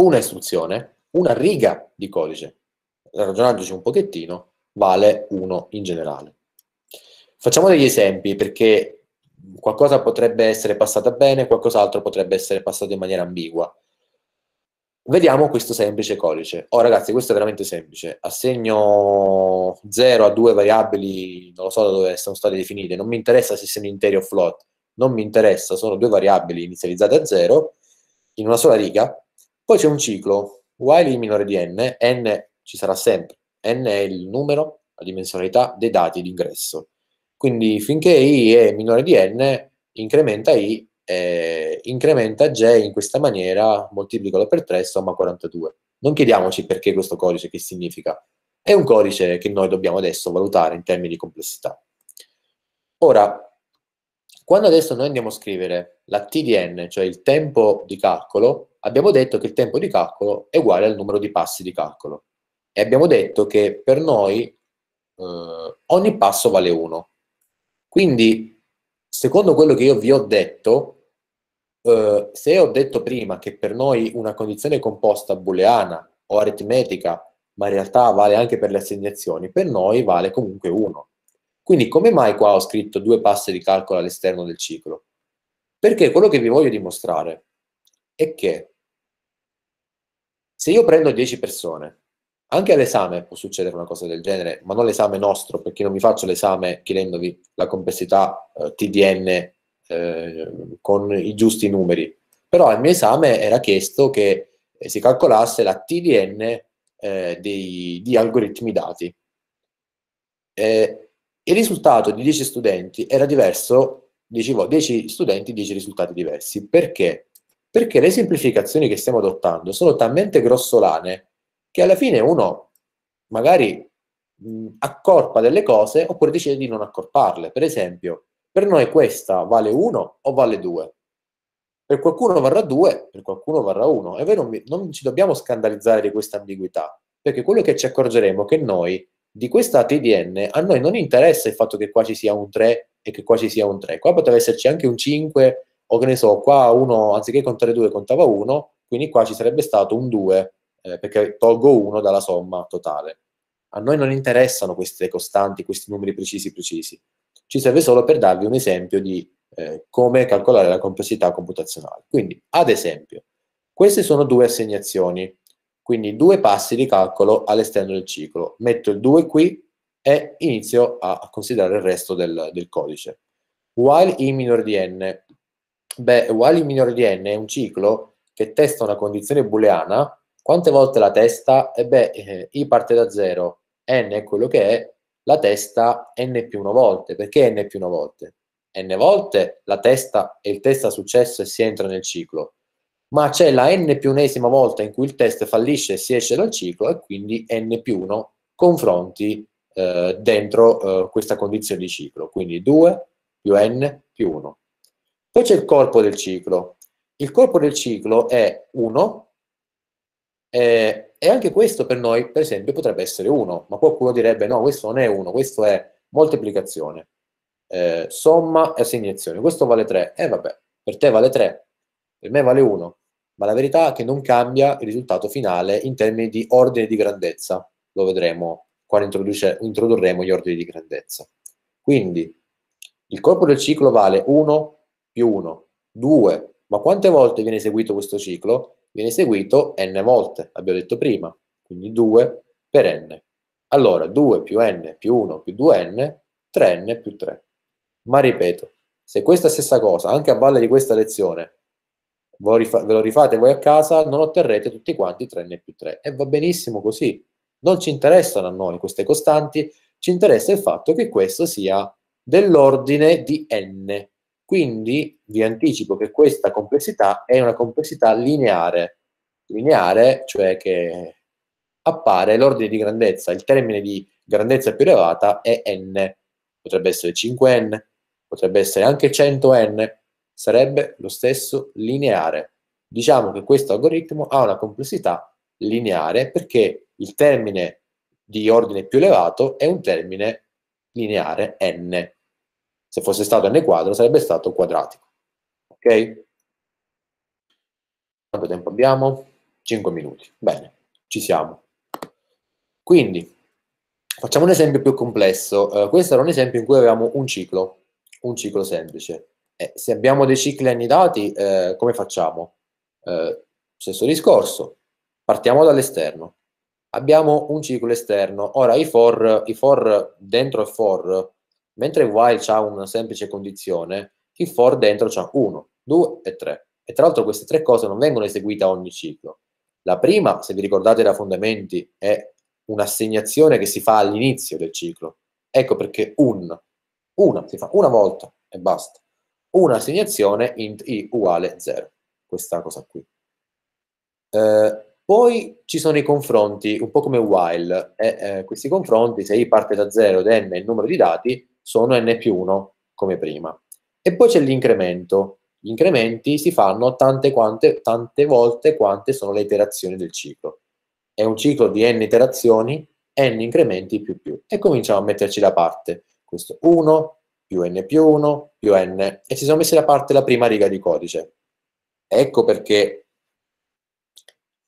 una istruzione, una riga di codice, ragionandoci un pochettino, vale uno in generale. Facciamo degli esempi perché qualcosa potrebbe essere passata bene, qualcos'altro potrebbe essere passato in maniera ambigua. Vediamo questo semplice codice. Oh ragazzi, questo è veramente semplice. Assegno 0 a due variabili, non lo so da dove sono state definite, non mi interessa se siano interi o float, non mi interessa, sono due variabili inizializzate a 0 in una sola riga. Poi c'è un ciclo, while in minore di n, n ci sarà sempre, n è il numero, la dimensionalità dei dati d'ingresso. Quindi finché i è minore di n, incrementa i, eh, incrementa j in questa maniera, moltiplicalo per 3, somma 42. Non chiediamoci perché questo codice, che significa. È un codice che noi dobbiamo adesso valutare in termini di complessità. Ora, quando adesso noi andiamo a scrivere la t di n, cioè il tempo di calcolo, abbiamo detto che il tempo di calcolo è uguale al numero di passi di calcolo. E abbiamo detto che per noi eh, ogni passo vale 1. Quindi, secondo quello che io vi ho detto, eh, se ho detto prima che per noi una condizione composta booleana o aritmetica, ma in realtà vale anche per le assegnazioni, per noi vale comunque 1. Quindi come mai qua ho scritto due passi di calcolo all'esterno del ciclo? Perché quello che vi voglio dimostrare è che se io prendo 10 persone anche all'esame può succedere una cosa del genere, ma non l'esame nostro, perché non vi faccio l'esame chiedendovi la complessità eh, TDN eh, con i giusti numeri. Però al mio esame era chiesto che eh, si calcolasse la TDN eh, dei, di algoritmi dati. Eh, il risultato di 10 studenti era diverso, dicevo, 10 studenti, 10 risultati diversi. Perché? Perché le semplificazioni che stiamo adottando sono talmente grossolane che alla fine uno magari mh, accorpa delle cose oppure decide di non accorparle. Per esempio, per noi questa vale 1 o vale 2? Per qualcuno varrà 2, per qualcuno varrà 1. E noi non, non ci dobbiamo scandalizzare di questa ambiguità, perché quello che ci accorgeremo è che noi di questa TDN a noi non interessa il fatto che qua ci sia un 3 e che qua ci sia un 3. Qua poteva esserci anche un 5 o che ne so, qua uno anziché contare 2 contava 1, quindi qua ci sarebbe stato un 2 eh, perché tolgo 1 dalla somma totale. A noi non interessano queste costanti, questi numeri precisi precisi. Ci serve solo per darvi un esempio di eh, come calcolare la complessità computazionale. Quindi, ad esempio, queste sono due assegnazioni, quindi due passi di calcolo all'esterno del ciclo. Metto il 2 qui e inizio a considerare il resto del, del codice. While i minore di n. Beh, while i minore di n è un ciclo che testa una condizione booleana quante volte la testa? E eh beh, eh, i parte da 0, n è quello che è, la testa n più 1 volte. Perché n più 1 volte? n volte la testa e il test ha successo e si entra nel ciclo. Ma c'è la n più unesima volta in cui il test fallisce e si esce dal ciclo e quindi n più 1 confronti eh, dentro eh, questa condizione di ciclo. Quindi 2 più n più 1. Poi c'è il corpo del ciclo. Il corpo del ciclo è 1 eh, e anche questo per noi, per esempio, potrebbe essere 1, ma qualcuno direbbe no, questo non è 1, questo è moltiplicazione, eh, somma e assegnazione. Questo vale 3, e eh, vabbè, per te vale 3, per me vale 1, ma la verità è che non cambia il risultato finale in termini di ordine di grandezza, lo vedremo quando introdurremo gli ordini di grandezza. Quindi il corpo del ciclo vale 1 più 1, 2, ma quante volte viene eseguito questo ciclo? viene eseguito n volte, abbiamo detto prima, quindi 2 per n. Allora 2 più n più 1 più 2n, 3n più 3. Ma ripeto, se questa stessa cosa, anche a valle di questa lezione, ve lo rifate voi a casa, non otterrete tutti quanti 3n più 3. E va benissimo così. Non ci interessano a noi queste costanti, ci interessa il fatto che questo sia dell'ordine di n. Quindi vi anticipo che questa complessità è una complessità lineare, lineare cioè che appare l'ordine di grandezza, il termine di grandezza più elevata è n, potrebbe essere 5n, potrebbe essere anche 100n, sarebbe lo stesso lineare. Diciamo che questo algoritmo ha una complessità lineare perché il termine di ordine più elevato è un termine lineare n. Se fosse stato n quadro sarebbe stato quadratico. Ok? Quanto tempo abbiamo? 5 minuti. Bene, ci siamo. Quindi, facciamo un esempio più complesso. Uh, questo era un esempio in cui avevamo un ciclo, un ciclo semplice. Eh, se abbiamo dei cicli annidati, eh, come facciamo? Eh, stesso discorso, partiamo dall'esterno. Abbiamo un ciclo esterno. Ora, i for, i for dentro il for Mentre while ha una semplice condizione, il for dentro c'ha 1, 2 e 3. E tra l'altro queste tre cose non vengono eseguite a ogni ciclo. La prima, se vi ricordate da fondamenti, è un'assegnazione che si fa all'inizio del ciclo. Ecco perché un, una, si fa una volta e basta. Un'assegnazione int i uguale 0. Questa cosa qui. Eh, poi ci sono i confronti, un po' come while, e, eh, questi confronti, se i parte da 0 ed n è il numero di dati, sono n più 1 come prima. E poi c'è l'incremento. Gli incrementi si fanno tante, quante, tante volte quante sono le iterazioni del ciclo. È un ciclo di n iterazioni, n incrementi più più. E cominciamo a metterci da parte questo 1 più n più 1 più n e ci siamo messi da parte la prima riga di codice. Ecco perché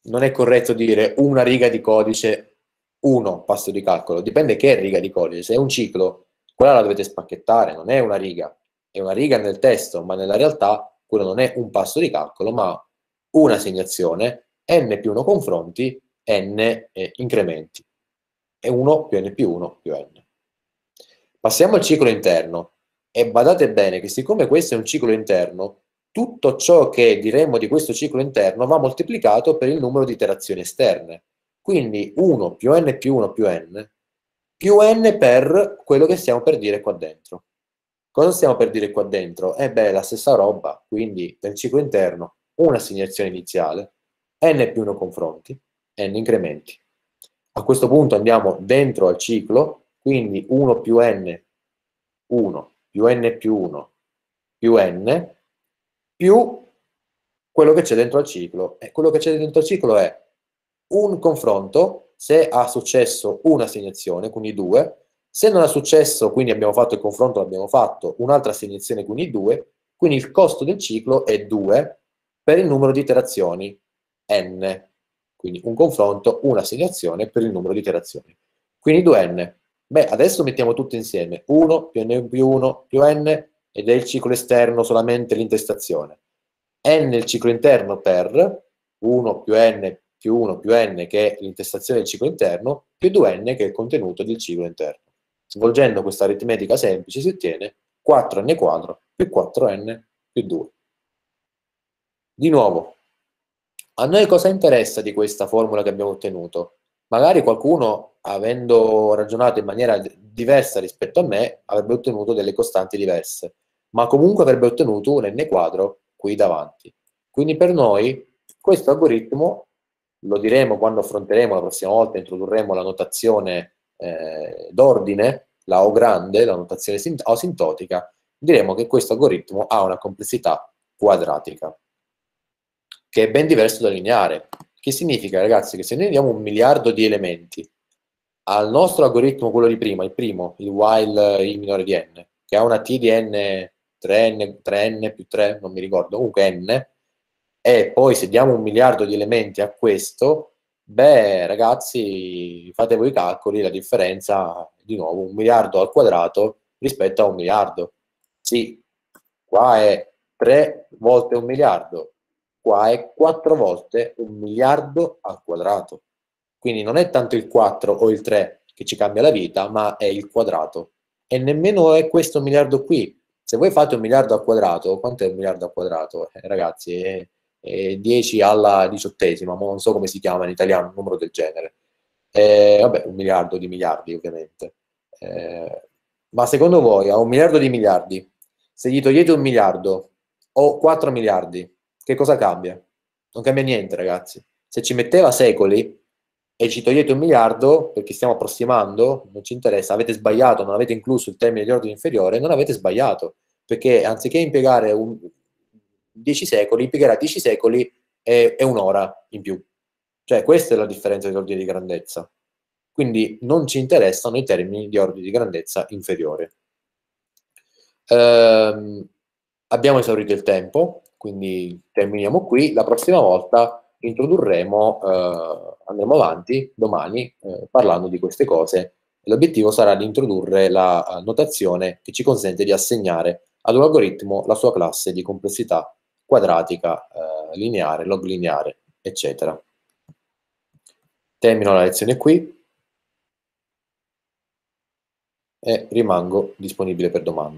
non è corretto dire una riga di codice 1 passo di calcolo, dipende che è riga di codice, se è un ciclo quella la dovete spacchettare, non è una riga, è una riga nel testo, ma nella realtà quello non è un passo di calcolo, ma una segnazione, n più 1 confronti, n eh, incrementi, e 1 più n più 1 più n. Passiamo al ciclo interno, e badate bene che siccome questo è un ciclo interno, tutto ciò che diremo di questo ciclo interno va moltiplicato per il numero di iterazioni esterne. Quindi 1 più n più 1 più n più n per quello che stiamo per dire qua dentro. Cosa stiamo per dire qua dentro? Eh beh, la stessa roba, quindi nel ciclo interno un'assegnazione iniziale, n più 1 confronti, n incrementi. A questo punto andiamo dentro al ciclo, quindi 1 più n, 1 più n più 1 più n, più quello che c'è dentro al ciclo. E quello che c'è dentro al ciclo è un confronto se ha successo un'assegnazione, quindi 2, se non ha successo, quindi abbiamo fatto il confronto, abbiamo fatto, un'altra assegnazione, quindi 2, quindi il costo del ciclo è 2 per il numero di iterazioni n. Quindi un confronto, un'assegnazione per il numero di iterazioni. Quindi 2n. Beh, adesso mettiamo tutto insieme, 1 più n più 1 più n, ed è il ciclo esterno solamente l'intestazione. n il ciclo interno per 1 più n più 1 più n che è l'intestazione del ciclo interno, più 2n che è il contenuto del ciclo interno. Svolgendo questa aritmetica semplice si ottiene 4 n quadro più 4n più 2. Di nuovo, a noi cosa interessa di questa formula che abbiamo ottenuto? Magari qualcuno, avendo ragionato in maniera diversa rispetto a me, avrebbe ottenuto delle costanti diverse, ma comunque avrebbe ottenuto un n quadro qui davanti. Quindi per noi questo algoritmo lo diremo quando affronteremo la prossima volta, introdurremo la notazione eh, d'ordine, la O grande, la notazione asintotica, diremo che questo algoritmo ha una complessità quadratica, che è ben diverso da lineare, che significa, ragazzi, che se noi diamo un miliardo di elementi al nostro algoritmo, quello di prima, il primo, il while i minore di n, che ha una t di n, 3n, 3n più 3, non mi ricordo, comunque n, e poi se diamo un miliardo di elementi a questo, beh ragazzi, fate voi i calcoli, la differenza di nuovo un miliardo al quadrato rispetto a un miliardo. Sì, qua è 3 volte un miliardo, qua è 4 volte un miliardo al quadrato. Quindi non è tanto il 4 o il 3 che ci cambia la vita, ma è il quadrato. E nemmeno è questo miliardo qui. Se voi fate un miliardo al quadrato, quanto è un miliardo al quadrato? Eh, ragazzi, è eh, 10 alla diciottesima, non so come si chiama in italiano, un numero del genere. Eh, vabbè, un miliardo di miliardi ovviamente. Eh, ma secondo voi a un miliardo di miliardi, se gli togliete un miliardo o 4 miliardi, che cosa cambia? Non cambia niente ragazzi. Se ci metteva secoli e ci togliete un miliardo, perché stiamo approssimando, non ci interessa, avete sbagliato, non avete incluso il termine di ordine inferiore, non avete sbagliato, perché anziché impiegare un, 10 secoli, piegherà 10 secoli e, e un'ora in più. Cioè questa è la differenza di ordine di grandezza. Quindi non ci interessano i termini di ordine di grandezza inferiore. Ehm, abbiamo esaurito il tempo, quindi terminiamo qui. La prossima volta introdurremo, eh, andremo avanti domani eh, parlando di queste cose. L'obiettivo sarà di introdurre la eh, notazione che ci consente di assegnare ad un algoritmo la sua classe di complessità quadratica, eh, lineare, log lineare, eccetera. Termino la lezione qui e rimango disponibile per domande.